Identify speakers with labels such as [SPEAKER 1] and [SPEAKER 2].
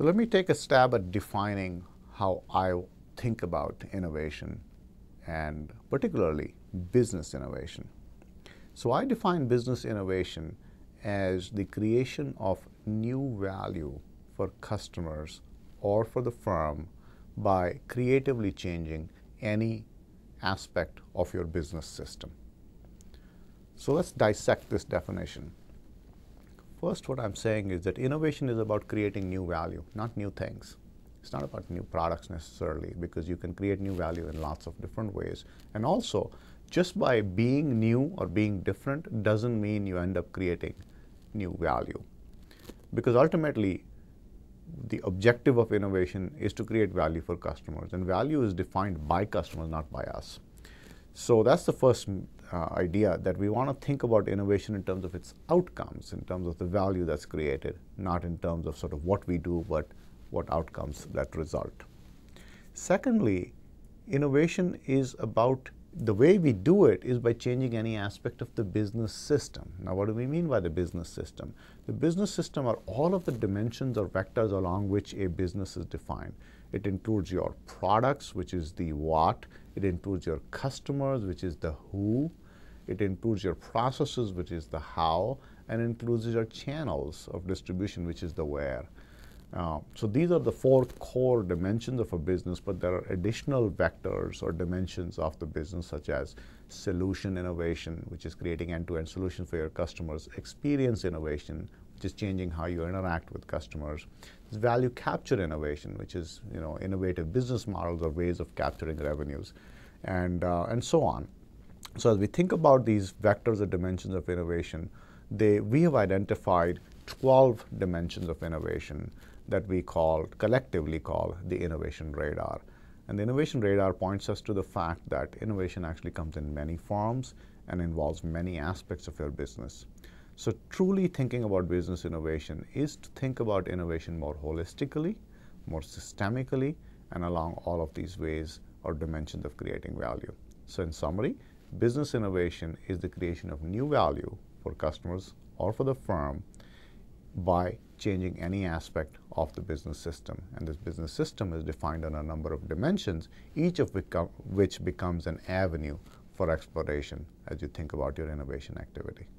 [SPEAKER 1] So let me take a stab at defining how I think about innovation and particularly business innovation. So I define business innovation as the creation of new value for customers or for the firm by creatively changing any aspect of your business system. So let's dissect this definition. First, what I'm saying is that innovation is about creating new value, not new things. It's not about new products necessarily because you can create new value in lots of different ways. And also, just by being new or being different doesn't mean you end up creating new value. Because ultimately, the objective of innovation is to create value for customers, and value is defined by customers, not by us. So that's the first uh, idea that we want to think about innovation in terms of its outcomes, in terms of the value that's created, not in terms of sort of what we do, but what outcomes that result. Secondly, innovation is about the way we do it is by changing any aspect of the business system. Now, what do we mean by the business system? The business system are all of the dimensions or vectors along which a business is defined. It includes your products, which is the what, it includes your customers, which is the who, it includes your processes, which is the how, and includes your channels of distribution, which is the where. Uh, so these are the four core dimensions of a business, but there are additional vectors or dimensions of the business, such as solution innovation, which is creating end-to-end solutions for your customers, experience innovation, which is changing how you interact with customers, it's value capture innovation, which is you know innovative business models or ways of capturing revenues, and uh, and so on. So as we think about these vectors or dimensions of innovation, they, we have identified 12 dimensions of innovation that we call, collectively call the innovation radar. And the innovation radar points us to the fact that innovation actually comes in many forms and involves many aspects of your business. So truly thinking about business innovation is to think about innovation more holistically, more systemically, and along all of these ways or dimensions of creating value. So in summary, Business innovation is the creation of new value for customers or for the firm by changing any aspect of the business system. And this business system is defined on a number of dimensions, each of which becomes an avenue for exploration as you think about your innovation activity.